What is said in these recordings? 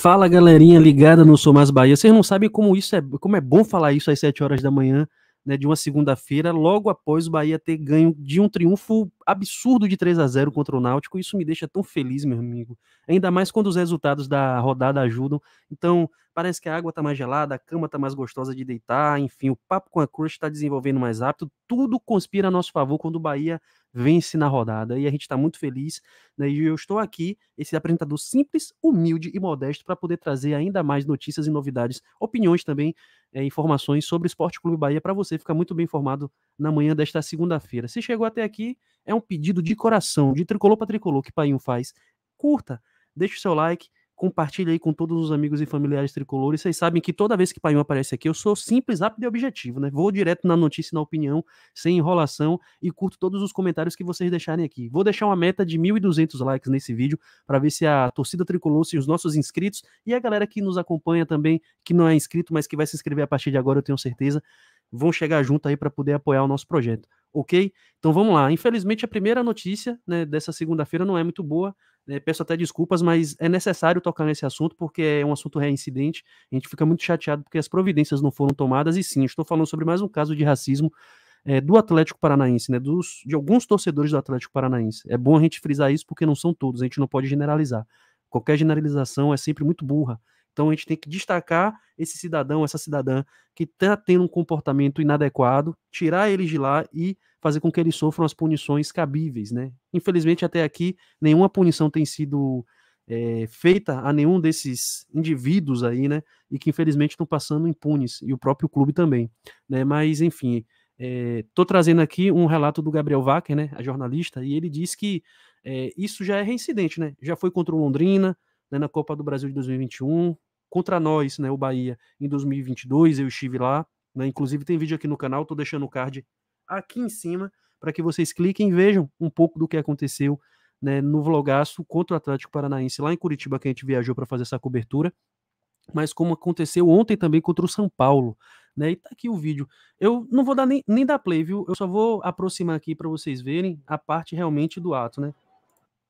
Fala galerinha ligada no Sou Mais Bahia. Vocês não sabem como isso é, como é bom falar isso às 7 horas da manhã, né, de uma segunda-feira, logo após o Bahia ter ganho de um triunfo absurdo de 3 a 0 contra o Náutico. Isso me deixa tão feliz, meu amigo. Ainda mais quando os resultados da rodada ajudam. Então, parece que a água tá mais gelada, a cama tá mais gostosa de deitar, enfim, o papo com a Cruz está desenvolvendo mais rápido. Tudo conspira a nosso favor quando o Bahia vence na rodada e a gente está muito feliz. Né? E eu estou aqui, esse apresentador simples, humilde e modesto, para poder trazer ainda mais notícias e novidades, opiniões também, é, informações sobre o Esporte Clube Bahia para você ficar muito bem informado na manhã desta segunda-feira. Se chegou até aqui, é um pedido de coração, de tricolor para tricolor que Painho faz. Curta, deixe o seu like Compartilhe aí com todos os amigos e familiares tricolores. Vocês sabem que toda vez que o Paião aparece aqui, eu sou simples, rápido e objetivo, né? Vou direto na notícia e na opinião, sem enrolação, e curto todos os comentários que vocês deixarem aqui. Vou deixar uma meta de 1.200 likes nesse vídeo, para ver se a torcida tricolor, se os nossos inscritos e a galera que nos acompanha também, que não é inscrito, mas que vai se inscrever a partir de agora, eu tenho certeza, vão chegar junto aí para poder apoiar o nosso projeto ok? Então vamos lá. Infelizmente, a primeira notícia né, dessa segunda-feira não é muito boa. É, peço até desculpas, mas é necessário tocar nesse assunto porque é um assunto reincidente. A gente fica muito chateado porque as providências não foram tomadas. E sim, estou falando sobre mais um caso de racismo é, do Atlético Paranaense, né, dos, de alguns torcedores do Atlético Paranaense. É bom a gente frisar isso porque não são todos, a gente não pode generalizar. Qualquer generalização é sempre muito burra. Então a gente tem que destacar esse cidadão, essa cidadã que está tendo um comportamento inadequado, tirar eles de lá e fazer com que eles sofram as punições cabíveis, né? Infelizmente, até aqui, nenhuma punição tem sido é, feita a nenhum desses indivíduos aí, né? E que infelizmente estão passando impunes, e o próprio clube também, né? Mas, enfim, estou eh, é, trazendo aqui um relato do Gabriel Wacker, né? A jornalista, e ele diz que é, isso já é reincidente, né? Já foi contra o Londrina, né, na Copa do Brasil de 2021, contra nós, né? O Bahia, em 2022, eu estive lá, né? Inclusive tem vídeo aqui no canal, estou deixando o card aqui em cima para que vocês cliquem e vejam um pouco do que aconteceu né, no vlogaço contra o Atlético Paranaense lá em Curitiba, que a gente viajou para fazer essa cobertura, mas como aconteceu ontem também contra o São Paulo. Né, e tá aqui o vídeo. Eu não vou dar nem, nem dar play, viu? Eu só vou aproximar aqui para vocês verem a parte realmente do ato, né?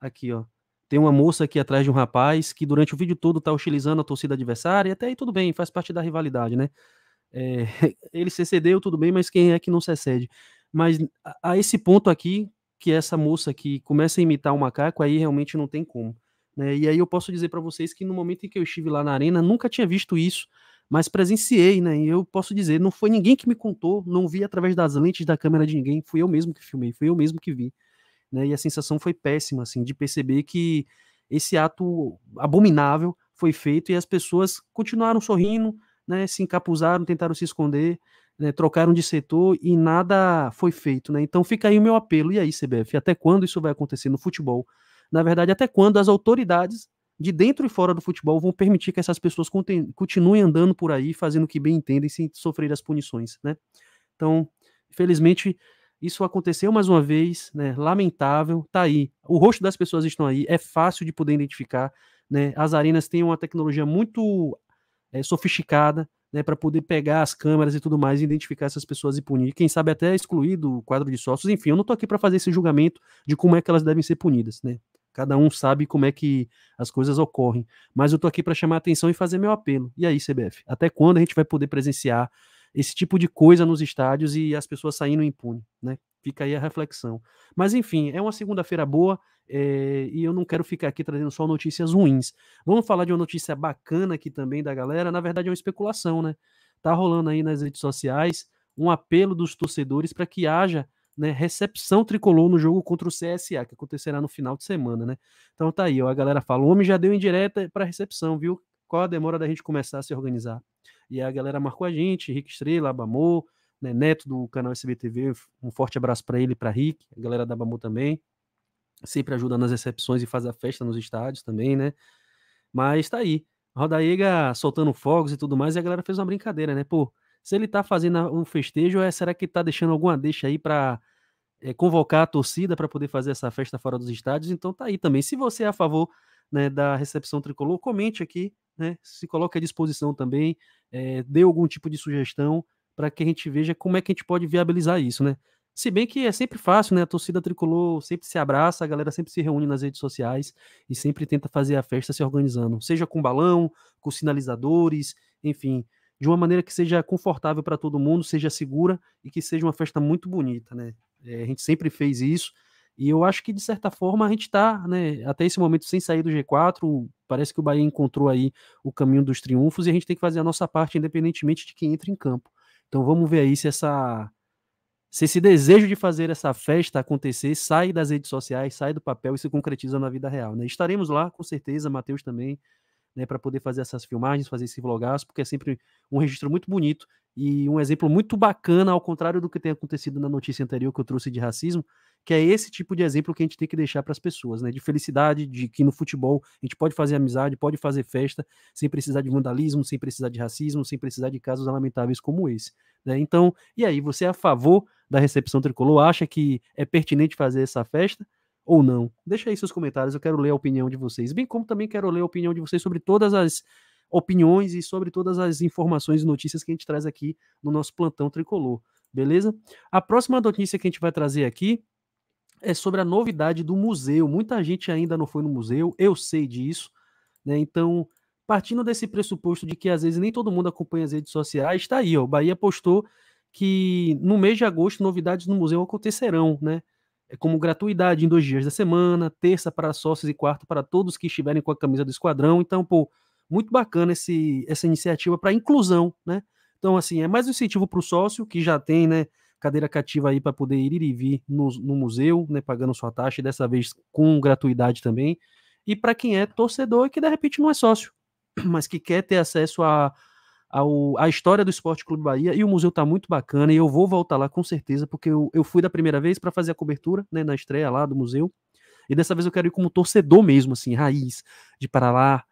Aqui, ó. Tem uma moça aqui atrás de um rapaz que durante o vídeo todo tá hostilizando a torcida adversária, e até aí tudo bem, faz parte da rivalidade, né? É, ele se cedeu, tudo bem, mas quem é que não se cede? Mas a, esse ponto aqui, que essa moça que começa a imitar o um macaco, aí realmente não tem como. Né? E aí eu posso dizer para vocês que no momento em que eu estive lá na arena, nunca tinha visto isso, mas presenciei, né? E eu posso dizer, não foi ninguém que me contou, não vi através das lentes da câmera de ninguém, fui eu mesmo que filmei, fui eu mesmo que vi. Né? E a sensação foi péssima, assim, de perceber que esse ato abominável foi feito e as pessoas continuaram sorrindo, né? Se encapuzaram, tentaram se esconder né, trocaram de setor e nada foi feito, né? Então fica aí o meu apelo. E aí, CBF, até quando isso vai acontecer no futebol? Na verdade, até quando as autoridades de dentro e fora do futebol vão permitir que essas pessoas continuem andando por aí, fazendo o que bem entendem, sem sofrer as punições, né? Então, infelizmente, isso aconteceu mais uma vez, né? Lamentável, tá aí. O rosto das pessoas estão aí, é fácil de poder identificar, né? As arenas têm uma tecnologia muito é, sofisticada, né, para poder pegar as câmeras e tudo mais, identificar essas pessoas e punir, quem sabe até excluir do quadro de sócios. Enfim, eu não estou aqui para fazer esse julgamento de como é que elas devem ser punidas, né? Cada um sabe como é que as coisas ocorrem, mas eu estou aqui para chamar a atenção e fazer meu apelo. E aí, CBF, até quando a gente vai poder presenciar esse tipo de coisa nos estádios e as pessoas saindo impune, né? Fica aí a reflexão. Mas enfim, é uma segunda-feira boa, é, e eu não quero ficar aqui trazendo só notícias ruins. Vamos falar de uma notícia bacana aqui também da galera. Na verdade, é uma especulação, né? Tá rolando aí nas redes sociais um apelo dos torcedores para que haja né, recepção tricolor no jogo contra o CSA, que acontecerá no final de semana, né? Então tá aí, ó, a galera fala: o homem já deu indireta para recepção, viu? Qual a demora da gente começar a se organizar? E a galera marcou a gente, Rick Estrela, Abamor, né, Neto do canal SBTV, um forte abraço para ele, para Rick, a galera da Abamor também sempre ajuda nas recepções e faz a festa nos estádios também, né? Mas tá aí. Rodaíga soltando fogos e tudo mais, e a galera fez uma brincadeira, né? Pô, se ele tá fazendo um festejo, é, será que tá deixando alguma deixa aí para é, eh, convocar a torcida para poder fazer essa festa fora dos estádios? Então tá aí também. Se você é a favor né, da recepção tricolor, comente aqui, né? Se coloque à disposição também, é, dê algum tipo de sugestão para que a gente veja como é que a gente pode viabilizar isso, né? Se bem que é sempre fácil, né? A torcida tricolor sempre se abraça, a galera sempre se reúne nas redes sociais e sempre tenta fazer a festa se organizando, seja com balão, com sinalizadores, enfim, de uma maneira que seja confortável para todo mundo, seja segura e que seja uma festa muito bonita, né? É, a gente sempre fez isso e eu acho que de certa forma a gente está, né? Até esse momento sem sair do G4, parece que o Bahia encontrou aí o caminho dos triunfos e a gente tem que fazer a nossa parte independentemente de quem entre em campo. Então vamos ver aí se essa se esse desejo de fazer essa festa acontecer sai das redes sociais, sai do papel e se concretiza na vida real. Né? Estaremos lá, com certeza, Matheus também, né, para poder fazer essas filmagens, fazer esse vlogaço, porque é sempre um registro muito bonito e um exemplo muito bacana, ao contrário do que tem acontecido na notícia anterior que eu trouxe de racismo, que é esse tipo de exemplo que a gente tem que deixar para as pessoas, né, de felicidade, de que no futebol a gente pode fazer amizade, pode fazer festa, sem precisar de vandalismo, sem precisar de racismo, sem precisar de casos lamentáveis como esse. Né? Então, e aí, você é a favor da recepção tricolor acha que é pertinente fazer essa festa ou não. Deixa aí seus comentários, eu quero ler a opinião de vocês, bem como também quero ler a opinião de vocês sobre todas as opiniões e sobre todas as informações e notícias que a gente traz aqui no nosso plantão tricolor, beleza? A próxima notícia que a gente vai trazer aqui é sobre a novidade do museu. Muita gente ainda não foi no museu, eu sei disso, né? Então, partindo desse pressuposto de que às vezes nem todo mundo acompanha as redes sociais, está aí, ó, o Bahia postou que no mês de agosto novidades no museu acontecerão, né? É como gratuidade em dois dias da semana, terça para sócios e quarta para todos que estiverem com a camisa do esquadrão. Então, pô, muito bacana esse, essa iniciativa para inclusão, né? Então, assim, é mais um incentivo para o sócio que já tem, né, cadeira cativa aí para poder ir e vir no, no, museu, né, pagando sua taxa, e dessa vez com gratuidade também. E para quem é torcedor e que de repente não é sócio, mas que quer ter acesso a, ao, a história do Esporte Clube Bahia e o museu está muito bacana e eu vou voltar lá com certeza, porque eu, eu fui da primeira vez para fazer a cobertura né, na estreia lá do museu. E dessa vez eu quero ir como torcedor mesmo, assim, raiz, de parar lá,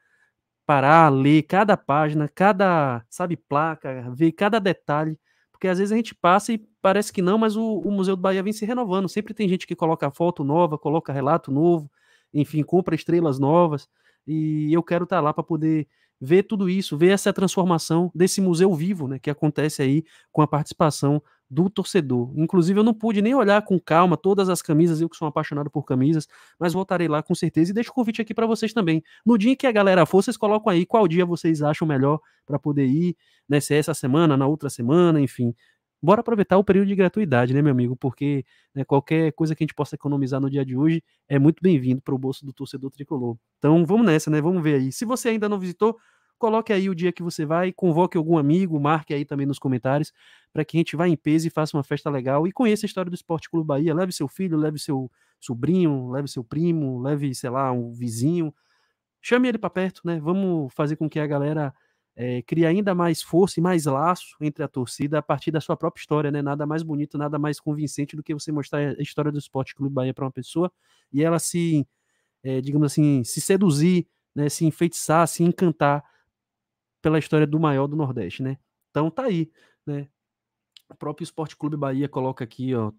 parar, ler cada página, cada, sabe, placa, ver cada detalhe, porque às vezes a gente passa e parece que não, mas o, o Museu do Bahia vem se renovando. Sempre tem gente que coloca foto nova, coloca relato novo, enfim, compra estrelas novas. E eu quero estar tá lá para poder ver tudo isso, ver essa transformação desse museu vivo, né, que acontece aí com a participação do torcedor. Inclusive, eu não pude nem olhar com calma todas as camisas, eu que sou um apaixonado por camisas, mas voltarei lá com certeza e deixo o convite aqui para vocês também. No dia em que a galera for, vocês colocam aí qual dia vocês acham melhor para poder ir, né, se é essa semana, na outra semana, enfim bora aproveitar o período de gratuidade, né, meu amigo? Porque né, qualquer coisa que a gente possa economizar no dia de hoje é muito bem-vindo para o bolso do torcedor tricolor. Então vamos nessa, né? Vamos ver aí. Se você ainda não visitou, coloque aí o dia que você vai, convoque algum amigo, marque aí também nos comentários, para que a gente vá em peso e faça uma festa legal e conheça a história do Esporte Clube Bahia. Leve seu filho, leve seu sobrinho, leve seu primo, leve, sei lá, um vizinho. Chame ele para perto, né? Vamos fazer com que a galera é, cria ainda mais força e mais laço entre a torcida a partir da sua própria história, né? Nada mais bonito, nada mais convincente do que você mostrar a história do Esporte Clube Bahia para uma pessoa e ela se, é, digamos assim, se seduzir, né? Se enfeitiçar, se encantar pela história do maior do Nordeste, né? Então tá aí, né? O próprio Esporte Clube Bahia coloca aqui, ó.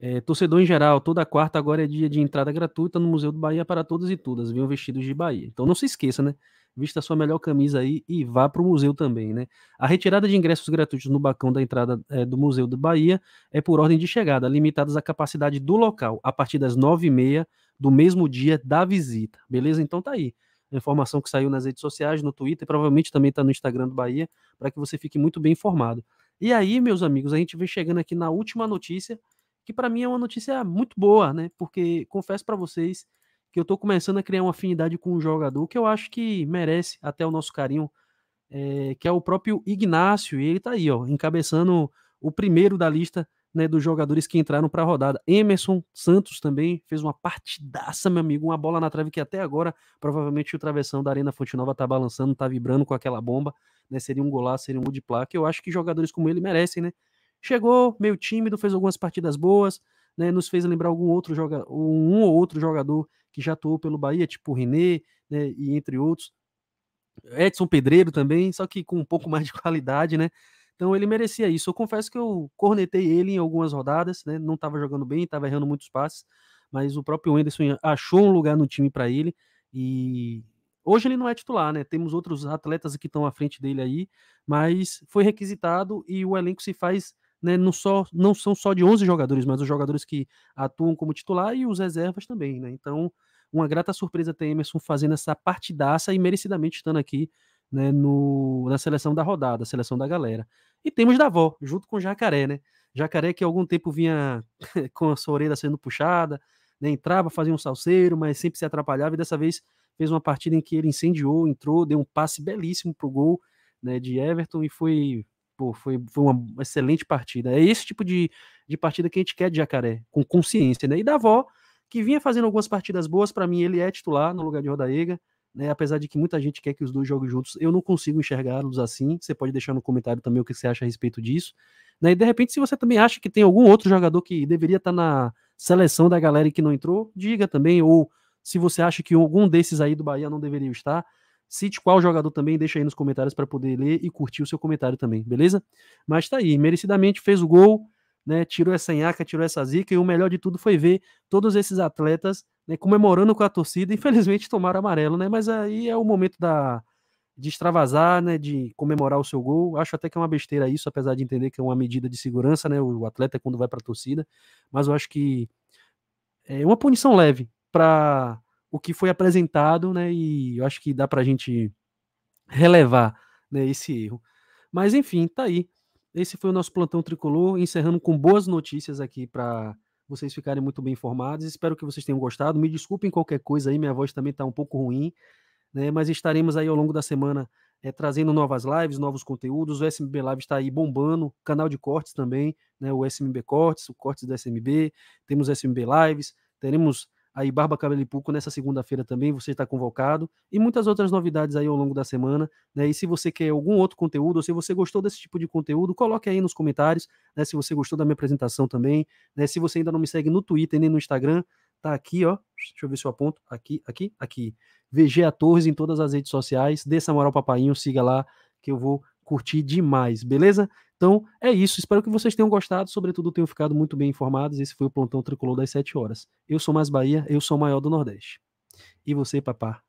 É, torcedor em geral, toda quarta agora é dia de entrada gratuita no Museu do Bahia para todos e todas, viu vestidos de Bahia. Então não se esqueça, né? vista a sua melhor camisa aí e vá para o museu também, né? A retirada de ingressos gratuitos no bacão da entrada é, do Museu do Bahia é por ordem de chegada, limitadas à capacidade do local, a partir das nove e meia do mesmo dia da visita, beleza? Então tá aí. A informação que saiu nas redes sociais, no Twitter, provavelmente também está no Instagram do Bahia, para que você fique muito bem informado. E aí, meus amigos, a gente vem chegando aqui na última notícia, que para mim é uma notícia muito boa, né? Porque confesso para vocês que eu estou começando a criar uma afinidade com um jogador que eu acho que merece até o nosso carinho, é, que é o próprio Ignácio, e ele está aí, ó, encabeçando o primeiro da lista né, dos jogadores que entraram para a rodada. Emerson Santos também fez uma partidaça, meu amigo, uma bola na trave que até agora provavelmente o travessão da Arena Fonte Nova tá balançando, tá vibrando com aquela bomba, né, seria um golaço, seria um gol de placa. Eu acho que jogadores como ele merecem, né? Chegou meio tímido, fez algumas partidas boas, né, nos fez lembrar algum outro joga, um ou outro jogador que já atuou pelo Bahia, tipo o René, né, e entre outros. Edson Pedreiro também, só que com um pouco mais de qualidade, né? Então ele merecia isso. Eu confesso que eu cornetei ele em algumas rodadas, né? Não estava jogando bem, estava errando muitos passes, mas o próprio Anderson achou um lugar no time para ele e hoje ele não é titular, né? Temos outros atletas que estão à frente dele aí, mas foi requisitado e o elenco se faz né, não, só, não são só de 11 jogadores, mas os jogadores que atuam como titular e os reservas também, né? Então, uma grata surpresa ter Emerson fazendo essa partidaça e merecidamente estando aqui né, no, na seleção da rodada, seleção da galera. E temos Davó, junto com Jacaré, né? Jacaré que há algum tempo vinha com a sua orelha sendo puxada, né, entrava, fazia um salseiro, mas sempre se atrapalhava e dessa vez fez uma partida em que ele incendiou, entrou, deu um passe belíssimo pro gol né, de Everton e foi pô, tipo, foi, foi uma excelente partida. É esse tipo de, de partida que a gente quer de Jacaré, com consciência, né? E da avó, que vinha fazendo algumas partidas boas, para mim ele é titular no lugar de Rodaega, né? Apesar de que muita gente quer que os dois joguem juntos, eu não consigo enxergá-los assim. Você pode deixar no comentário também o que você acha a respeito disso. Né? E de repente, se você também acha que tem algum outro jogador que deveria estar tá na seleção da galera que não entrou, diga também, ou se você acha que algum desses aí do Bahia não deveria estar, Cite qual jogador também, deixa aí nos comentários para poder ler e curtir o seu comentário também, beleza? Mas tá aí, merecidamente fez o gol, né? Tirou essa nhaca, tirou essa zica, e o melhor de tudo foi ver todos esses atletas né, comemorando com a torcida. Infelizmente tomaram amarelo, né? Mas aí é o momento da, de extravasar, né, de comemorar o seu gol. Acho até que é uma besteira isso, apesar de entender que é uma medida de segurança, né, o atleta quando vai para a torcida, mas eu acho que é uma punição leve para o que foi apresentado, né? E eu acho que dá para a gente relevar né, esse erro. Mas enfim, tá aí. Esse foi o nosso plantão tricolor, encerrando com boas notícias aqui para vocês ficarem muito bem informados. Espero que vocês tenham gostado. Me desculpem qualquer coisa aí, minha voz também está um pouco ruim, né? Mas estaremos aí ao longo da semana é, trazendo novas lives, novos conteúdos. O SMB Live está aí bombando, canal de cortes também, né? O SMB Cortes, o Cortes do SMB, temos SMB Lives, teremos aí Barba Cabelo e Puco nessa segunda-feira também, você está convocado, e muitas outras novidades aí ao longo da semana, né? E se você quer algum outro conteúdo, ou se você gostou desse tipo de conteúdo, coloque aí nos comentários, né? Se você gostou da minha apresentação também, né? Se você ainda não me segue no Twitter nem no Instagram, tá aqui, ó, deixa eu ver se eu aponto, aqui, aqui, aqui, a Torres em todas as redes sociais, dê essa moral papainho, siga lá, que eu vou curtir demais, beleza? Então é isso. Espero que vocês tenham gostado. Sobretudo, tenham ficado muito bem informados. Esse foi o Plantão Tricolor das 7 horas. Eu sou mais Bahia, eu sou o maior do Nordeste. E você, papá,